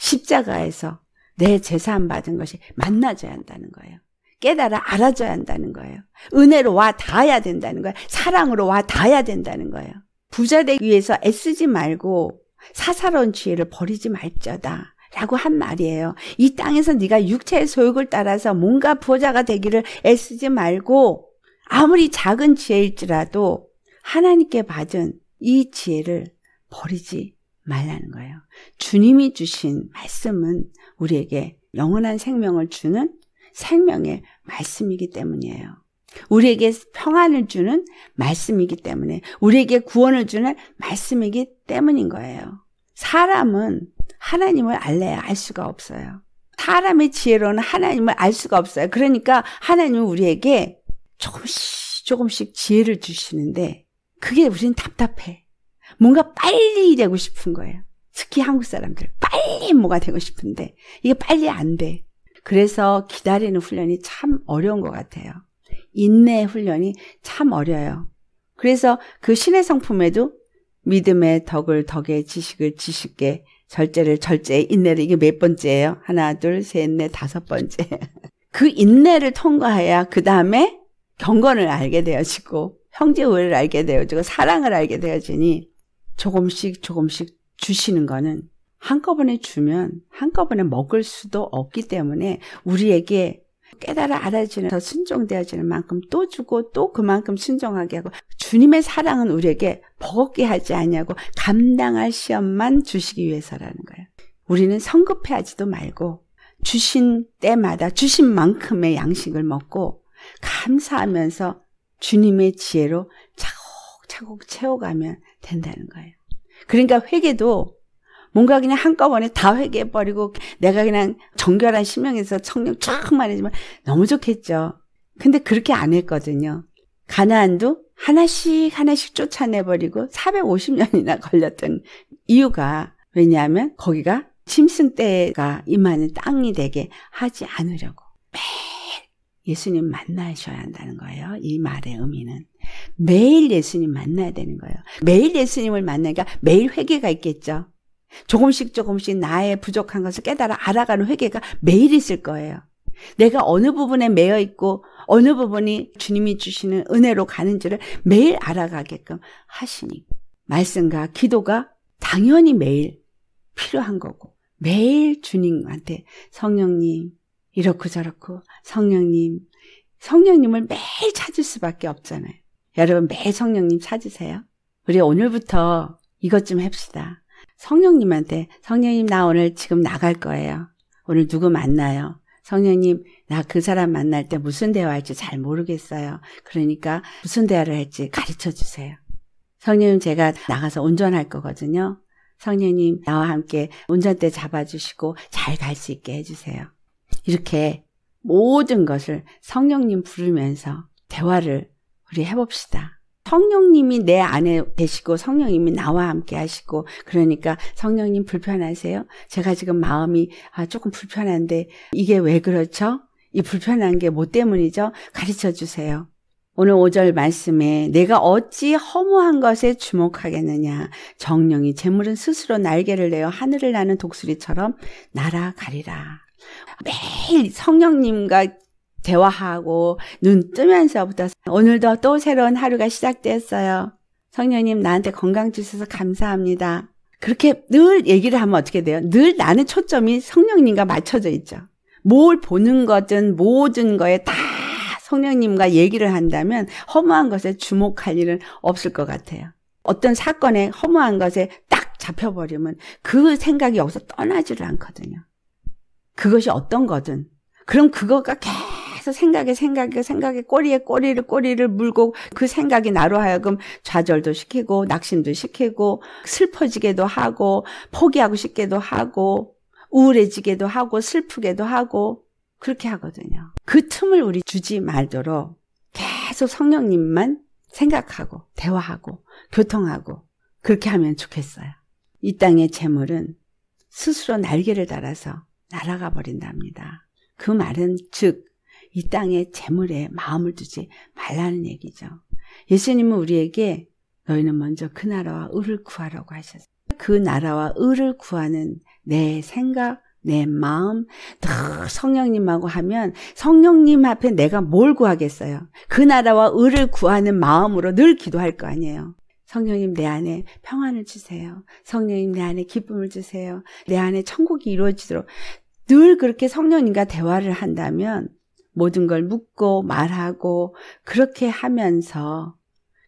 십자가에서 내 제사 안 받은 것이 만나줘야 한다는 거예요. 깨달아 알아줘야 한다는 거예요. 은혜로 와 닿아야 된다는 거예요. 사랑으로 와 닿아야 된다는 거예요. 부자 되기 위해서 애쓰지 말고 사사로운 지혜를 버리지 말자다 라고 한 말이에요. 이 땅에서 네가 육체의 소욕을 따라서 뭔가 부자가 되기를 애쓰지 말고 아무리 작은 지혜일지라도 하나님께 받은 이 지혜를 버리지 말라는 거예요. 주님이 주신 말씀은 우리에게 영원한 생명을 주는 생명의 말씀이기 때문이에요. 우리에게 평안을 주는 말씀이기 때문에 우리에게 구원을 주는 말씀이기 때문인 거예요. 사람은 하나님을 알래야 알 수가 없어요. 사람의 지혜로는 하나님을 알 수가 없어요. 그러니까 하나님은 우리에게 조금씩 조금씩 지혜를 주시는데 그게 우린 답답해. 뭔가 빨리 되고 싶은 거예요. 특히 한국 사람들 빨리 뭐가 되고 싶은데 이게 빨리 안 돼. 그래서 기다리는 훈련이 참 어려운 것 같아요. 인내 훈련이 참 어려요. 그래서 그 신의 성품에도 믿음의 덕을 덕에 지식을 지식게 절제를 절제 인내를 이게 몇 번째예요? 하나 둘 셋 넷 다섯 번째. (laughs) 그 인내를 통과해야 그 다음에 경건을 알게 되어지고 형제우애를 알게 되어지고 사랑을 알게 되어지니 조금씩 조금씩 주시는 거는 한꺼번에 주면 한꺼번에 먹을 수도 없기 때문에 우리에게 깨달아 알아주는 더 순종되어지는 만큼 또 주고 또 그만큼 순종하게 하고 주님의 사랑은 우리에게 버겁게 하지 않냐고 감당할 시험만 주시기 위해서라는 거예요. 우리는 성급해하지도 말고 주신 때마다 주신 만큼의 양식을 먹고 감사하면서 주님의 지혜로 차곡차곡 채워가면 된다는 거예요. 그러니까 회개도 뭔가 그냥 한꺼번에 다 회개해버리고 내가 그냥 정결한 심령에서 청령쫙 말이지만 너무 좋겠죠. 근데 그렇게 안 했거든요. 가나안도 하나씩 하나씩 쫓아내버리고 450년이나 걸렸던 이유가 왜냐하면 거기가 짐승 때가 임하는 땅이 되게 하지 않으려고 매일 예수님 만나셔야 한다는 거예요. 이 말의 의미는. 매일 예수님 만나야 되는 거예요. 매일 예수님을 만나니까 매일 회개가 있겠죠. 조금씩 조금씩 나의 부족한 것을 깨달아 알아가는 회개가 매일 있을 거예요. 내가 어느 부분에 매여 있고 어느 부분이 주님이 주시는 은혜로 가는지를 매일 알아가게끔 하시니 말씀과 기도가 당연히 매일 필요한 거고 매일 주님한테 성령님 이렇고 저렇고 성령님 성령님을 매일 찾을 수밖에 없잖아요. 여러분 매일 성령님 찾으세요. 우리 오늘부터 이것 좀 합시다. 성령님한테 성령님 나 오늘 지금 나갈 거예요. 오늘 누구 만나요? 성령님, 나 그 사람 만날 때 무슨 대화할지 잘 모르겠어요. 그러니까 무슨 대화를 할지 가르쳐 주세요. 성령님, 제가 나가서 운전할 거거든요. 성령님, 나와 함께 운전대 잡아주시고 잘 갈 수 있게 해주세요. 이렇게 모든 것을 성령님 부르면서 대화를 우리 해봅시다. 성령님이 내 안에 계시고 성령님이 나와 함께 하시고 그러니까 성령님 불편하세요? 제가 지금 마음이 아, 조금 불편한데 이게 왜 그렇죠? 이 불편한 게 뭐 때문이죠? 가르쳐 주세요. 오늘 5절 말씀에 내가 어찌 허무한 것에 주목하겠느냐. 정령이 재물은 스스로 날개를 내어 하늘을 나는 독수리처럼 날아가리라. 매일 성령님과 대화하고 눈 뜨면서부터 오늘도 또 새로운 하루가 시작됐어요. 성령님 나한테 건강 주셔서 감사합니다. 그렇게 늘 얘기를 하면 어떻게 돼요? 늘 나는 초점이 성령님과 맞춰져 있죠. 뭘 보는 거든 모든 거에 다 성령님과 얘기를 한다면 허무한 것에 주목할 일은 없을 것 같아요. 어떤 사건에 허무한 것에 딱 잡혀버리면 그 생각이 여기서 떠나지를 않거든요. 그것이 어떤 거든. 그럼 그거가 계속 계속 생각에 생각에 생각에 꼬리에 꼬리를 꼬리를 물고 그 생각이 나로 하여금 좌절도 시키고 낙심도 시키고 슬퍼지게도 하고 포기하고 싶게도 하고 우울해지게도 하고 슬프게도 하고 그렇게 하거든요. 그 틈을 우리 주지 말도록 계속 성령님만 생각하고 대화하고 교통하고 그렇게 하면 좋겠어요. 이 땅의 재물은 스스로 날개를 달아서 날아가 버린답니다. 그 말은 즉이 땅의 재물에 마음을 두지 말라는 얘기죠. 예수님은 우리에게 너희는 먼저 그 나라와 을을 구하라고 하셨어요. 그 나라와 을을 구하는 내 생각, 내 마음, 늘 성령님하고 하면 성령님 앞에 내가 뭘 구하겠어요? 그 나라와 을을 구하는 마음으로 늘 기도할 거 아니에요. 성령님 내 안에 평안을 주세요. 성령님 내 안에 기쁨을 주세요. 내 안에 천국이 이루어지도록 늘 그렇게 성령님과 대화를 한다면 모든 걸 묻고 말하고 그렇게 하면서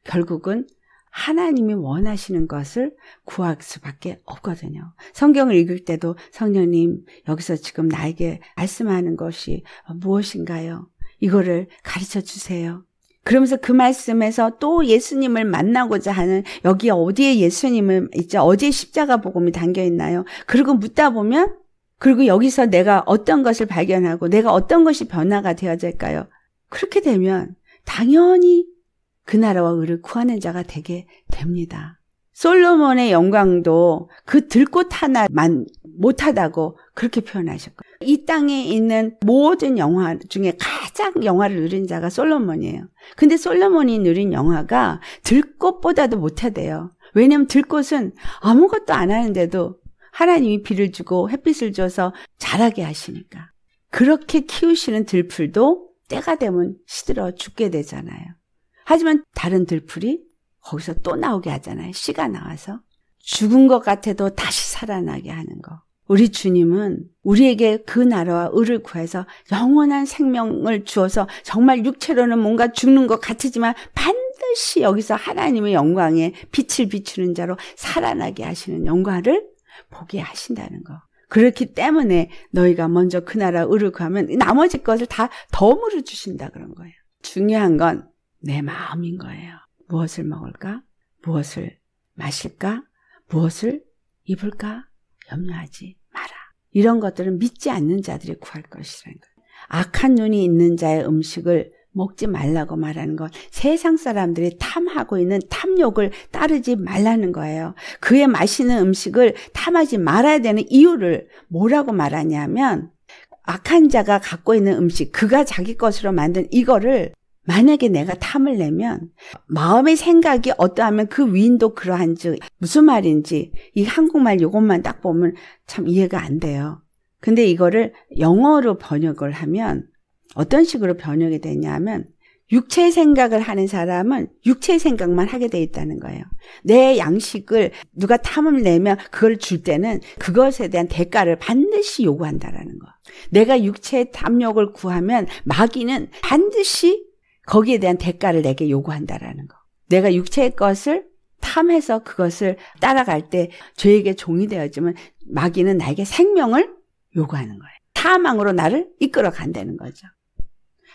결국은 하나님이 원하시는 것을 구할 수밖에 없거든요. 성경을 읽을 때도 성령님 여기서 지금 나에게 말씀하는 것이 무엇인가요? 이거를 가르쳐 주세요. 그러면서 그 말씀에서 또 예수님을 만나고자 하는 여기 어디에 예수님을 있죠? 어디에 십자가 복음이 담겨 있나요? 그리고 묻다 보면 그리고 여기서 내가 어떤 것을 발견하고 내가 어떤 것이 변화가 되어질까요? 그렇게 되면 당연히 그 나라와 의를 구하는 자가 되게 됩니다. 솔로몬의 영광도 그 들꽃 하나만 못하다고 그렇게 표현하셨고 이 땅에 있는 모든 영화 중에 가장 영화를 누린 자가 솔로몬이에요. 근데 솔로몬이 누린 영화가 들꽃보다도 못하대요. 왜냐면 하 들꽃은 아무것도 안 하는데도 하나님이 비를 주고 햇빛을 줘서 자라게 하시니까. 그렇게 키우시는 들풀도 때가 되면 시들어 죽게 되잖아요. 하지만 다른 들풀이 거기서 또 나오게 하잖아요. 씨가 나와서. 죽은 것 같아도 다시 살아나게 하는 거. 우리 주님은 우리에게 그 나라와 의를 구해서 영원한 생명을 주어서 정말 육체로는 뭔가 죽는 것 같지만 반드시 여기서 하나님의 영광에 빛을 비추는 자로 살아나게 하시는 영광을 보게 하신다는 거. 그렇기 때문에 너희가 먼저 그 나라 의룩하면 나머지 것을 다 덤으로 주신다 그런 거예요. 중요한 건 내 마음인 거예요. 무엇을 먹을까? 무엇을 마실까? 무엇을 입을까? 염려하지 마라. 이런 것들은 믿지 않는 자들이 구할 것이라는 거예요. 악한 눈이 있는 자의 음식을 먹지 말라고 말하는 것. 세상 사람들이 탐하고 있는 탐욕을 따르지 말라는 거예요. 그의 맛있는 음식을 탐하지 말아야 되는 이유를 뭐라고 말하냐면 악한 자가 갖고 있는 음식, 그가 자기 것으로 만든 이거를 만약에 내가 탐을 내면 마음의 생각이 어떠하면 그 위인도 그러한 즉 무슨 말인지 이 한국말 요것만 딱 보면 참 이해가 안 돼요. 근데 이거를 영어로 번역을 하면 어떤 식으로 변형이 되냐면 육체 생각을 하는 사람은 육체 생각만 하게 돼 있다는 거예요. 내 양식을 누가 탐을 내면 그걸 줄 때는 그것에 대한 대가를 반드시 요구한다라는 거. 내가 육체의 탐욕을 구하면 마귀는 반드시 거기에 대한 대가를 내게 요구한다라는 거. 내가 육체의 것을 탐해서 그것을 따라갈 때 죄에게 종이 되었지만 마귀는 나에게 생명을 요구하는 거예요. 사망으로 나를 이끌어 간다는 거죠.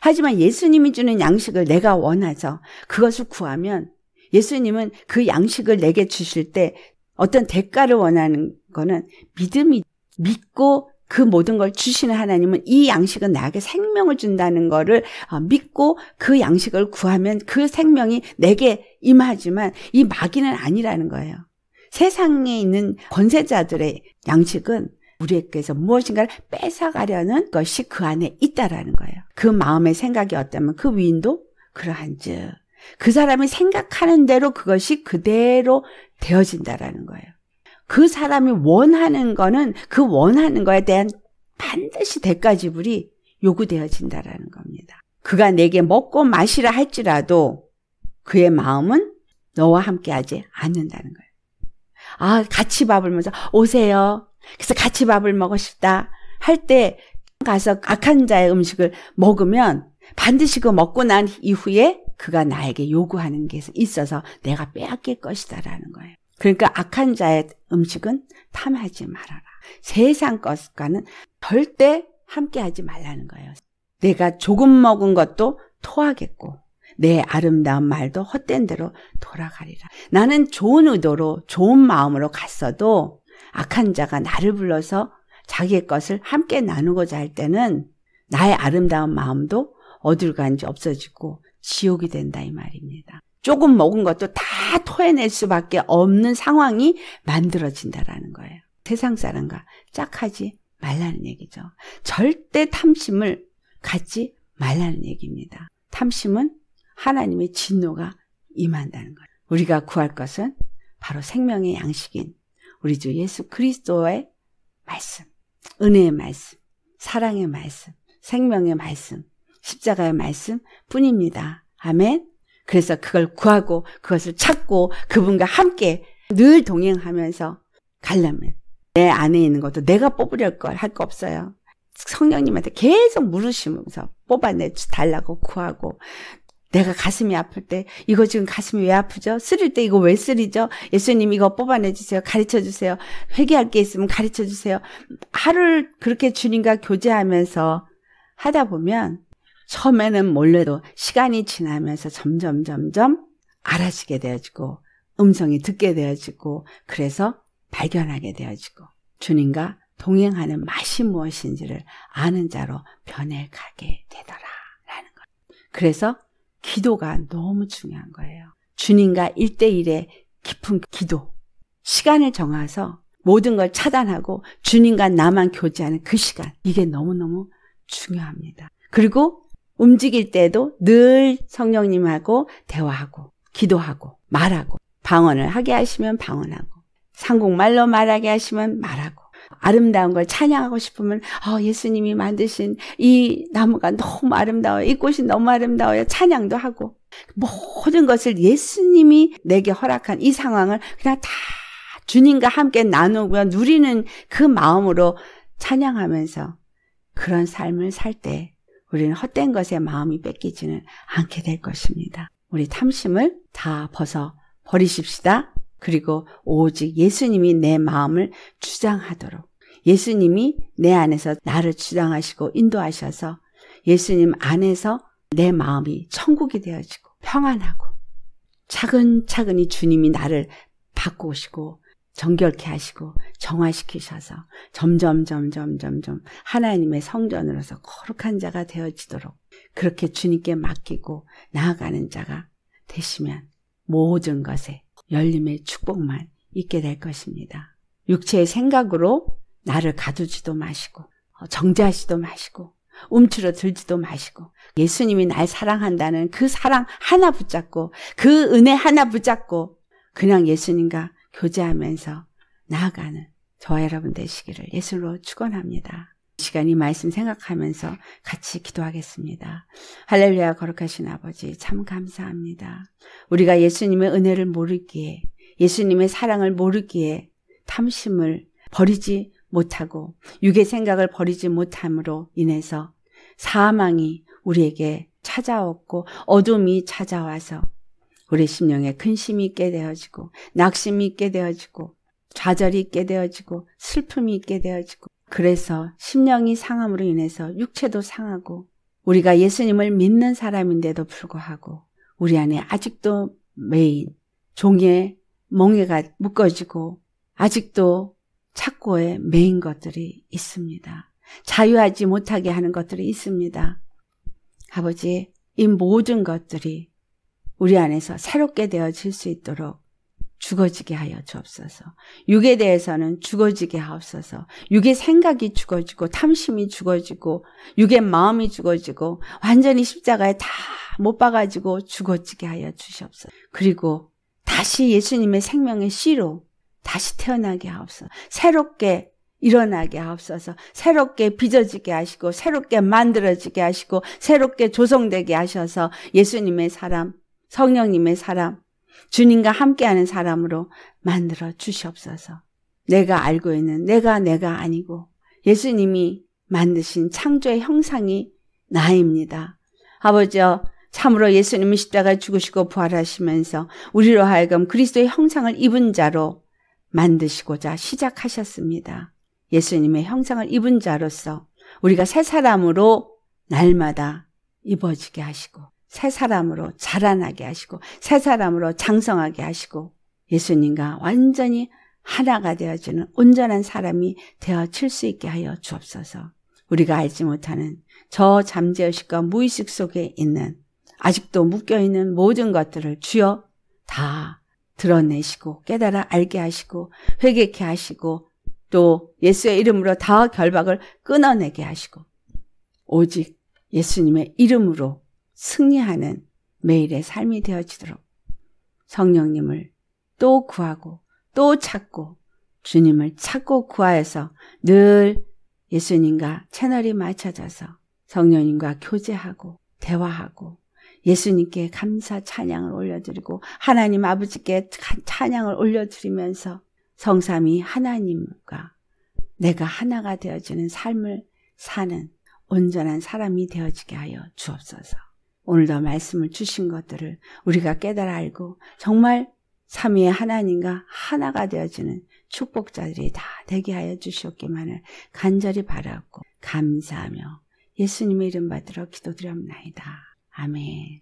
하지만 예수님이 주는 양식을 내가 원하죠. 그것을 구하면 예수님은 그 양식을 내게 주실 때 어떤 대가를 원하는 거는 믿음이 믿고 그 모든 걸 주시는 하나님은 이 양식은 나에게 생명을 준다는 거를 어, 믿고 그 양식을 구하면 그 생명이 내게 임하지만 이 마귀는 아니라는 거예요. 세상에 있는 권세자들의 양식은 우리에게서 무엇인가를 뺏어가려는 것이 그 안에 있다라는 거예요. 그 마음의 생각이 어떠면 그 위인도 그러한즉 그 사람이 생각하는 대로 그것이 그대로 되어진다라는 거예요. 그 사람이 원하는 거는 그 원하는 거에 대한 반드시 대가 지불이 요구되어진다라는 겁니다. 그가 내게 먹고 마시라 할지라도 그의 마음은 너와 함께하지 않는다는 거예요. 아, 같이 밥을 먹어서 오세요. 그래서 같이 밥을 먹고 싶다 할 때 가서 악한 자의 음식을 먹으면 반드시 그 먹고 난 이후에 그가 나에게 요구하는 게 있어서 내가 빼앗길 것이다라는 거예요. 그러니까 악한 자의 음식은 탐하지 말아라. 세상 것과는 절대 함께 하지 말라는 거예요. 내가 조금 먹은 것도 토하겠고 내 아름다운 말도 헛된 대로 돌아가리라. 나는 좋은 의도로 좋은 마음으로 갔어도 악한 자가 나를 불러서 자기의 것을 함께 나누고자 할 때는 나의 아름다운 마음도 어딜 간지 없어지고 지옥이 된다 이 말입니다. 조금 먹은 것도 다 토해낼 수밖에 없는 상황이 만들어진다라는 거예요. 세상 사람과 짝하지 말라는 얘기죠. 절대 탐심을 갖지 말라는 얘기입니다. 탐심은 하나님의 진노가 임한다는 거예요. 우리가 구할 것은 바로 생명의 양식인 우리 주 예수 그리스도의 말씀, 은혜의 말씀, 사랑의 말씀, 생명의 말씀, 십자가의 말씀 뿐입니다. 아멘. 그래서 그걸 구하고 그것을 찾고 그분과 함께 늘 동행하면서 가려면 내 안에 있는 것도 내가 뽑으려 걸할거 거 없어요. 성령님한테 계속 물으시면서 뽑아내 달라고 구하고 내가 가슴이 아플 때 이거 지금 가슴이 왜 아프죠? 쓰릴 때 이거 왜 쓰리죠? 예수님 이거 뽑아내 주세요. 가르쳐 주세요. 회개할 게 있으면 가르쳐 주세요. 하루를 그렇게 주님과 교제하면서 하다 보면 처음에는 몰래도 시간이 지나면서 점점 점점 알아지게 되어지고 음성이 듣게 되어지고 그래서 발견하게 되어지고 주님과 동행하는 맛이 무엇인지를 아는 자로 변해가게 되더라라는 것. 그래서 기도가 너무 중요한 거예요. 주님과 일대일의 깊은 기도. 시간을 정해서 모든 걸 차단하고 주님과 나만 교제하는 그 시간. 이게 너무너무 중요합니다. 그리고 움직일 때도 늘 성령님하고 대화하고, 기도하고, 말하고, 방언을 하게 하시면 방언하고, 상국말로 말하게 하시면 말하고, 아름다운 걸 찬양하고 싶으면 어, 예수님이 만드신 이 나무가 너무 아름다워요. 이 꽃이 너무 아름다워요. 찬양도 하고 모든 것을 예수님이 내게 허락한 이 상황을 그냥 다 주님과 함께 나누고 누리는 그 마음으로 찬양하면서 그런 삶을 살 때 우리는 헛된 것에 마음이 뺏기지는 않게 될 것입니다. 우리 탐심을 다 벗어 버리십시다. 그리고 오직 예수님이 내 마음을 주장하도록 예수님이 내 안에서 나를 주장하시고 인도하셔서 예수님 안에서 내 마음이 천국이 되어지고 평안하고 차근차근히 주님이 나를 바꾸시고 정결케 하시고 정화시키셔서 점점 점점 점점 하나님의 성전으로서 거룩한 자가 되어지도록 그렇게 주님께 맡기고 나아가는 자가 되시면 모든 것에 열림의 축복만 있게 될 것입니다. 육체의 생각으로 나를 가두지도 마시고 어, 정죄하지도 마시고 움츠러 들지도 마시고 예수님이 날 사랑한다는 그 사랑 하나 붙잡고 그 은혜 하나 붙잡고 그냥 예수님과 교제하면서 나아가는 저와 여러분 되시기를 예수로 축원합니다. 시간이 말씀 생각하면서 같이 기도하겠습니다. 할렐루야 거룩하신 아버지 참 감사합니다. 우리가 예수님의 은혜를 모르기에 예수님의 사랑을 모르기에 탐심을 버리지 못하고 육의 생각을 버리지 못함으로 인해서 사망이 우리에게 찾아왔고 어둠이 찾아와서 우리 심령에 근심이 있게 되어지고 낙심이 있게 되어지고 좌절이 있게 되어지고 슬픔이 있게 되어지고 그래서 심령이 상함으로 인해서 육체도 상하고 우리가 예수님을 믿는 사람인데도 불구하고 우리 안에 아직도 메인, 종의 멍에가 묶어지고 아직도 착고에 메인 것들이 있습니다. 자유하지 못하게 하는 것들이 있습니다. 아버지, 이 모든 것들이 우리 안에서 새롭게 되어질 수 있도록 죽어지게 하여 주옵소서. 육에 대해서는 죽어지게 하옵소서. 육의 생각이 죽어지고 탐심이 죽어지고 육의 마음이 죽어지고 완전히 십자가에 다못 박아지고 죽어지게 하여 주시옵소서. 그리고 다시 예수님의 생명의 씨로 다시 태어나게 하옵소서. 새롭게 일어나게 하옵소서. 새롭게 빚어지게 하시고 새롭게 만들어지게 하시고 새롭게 조성되게 하셔서 예수님의 사람, 성령님의 사람, 주님과 함께하는 사람으로 만들어 주시옵소서. 내가 알고 있는 내가 내가 아니고 예수님이 만드신 창조의 형상이 나입니다. 아버지여 참으로 예수님이 십자가 죽으시고 부활하시면서 우리로 하여금 그리스도의 형상을 입은 자로 만드시고자 시작하셨습니다. 예수님의 형상을 입은 자로서 우리가 새 사람으로 날마다 입어지게 하시고 새 사람으로 자라나게 하시고 새 사람으로 장성하게 하시고 예수님과 완전히 하나가 되어주는 온전한 사람이 되어칠 수 있게 하여 주옵소서. 우리가 알지 못하는 저 잠재의식과 무의식 속에 있는 아직도 묶여있는 모든 것들을 주여 다 드러내시고 깨달아 알게 하시고 회개케 하시고 또 예수의 이름으로 다 결박을 끊어내게 하시고 오직 예수님의 이름으로 승리하는 매일의 삶이 되어지도록 성령님을 또 구하고 또 찾고 주님을 찾고 구하여서 늘 예수님과 채널이 맞춰져서 성령님과 교제하고 대화하고 예수님께 감사 찬양을 올려드리고 하나님 아버지께 찬양을 올려드리면서 성삼이 하나님과 내가 하나가 되어지는 삶을 사는 온전한 사람이 되어지게 하여 주옵소서. 오늘도 말씀을 주신 것들을 우리가 깨달아 알고 정말 삼위의 하나님과 하나가 되어지는 축복자들이 다 되게 하여 주시옵기만을 간절히 바라고 감사하며 예수님의 이름 받으러 기도드렸나이다. 아멘.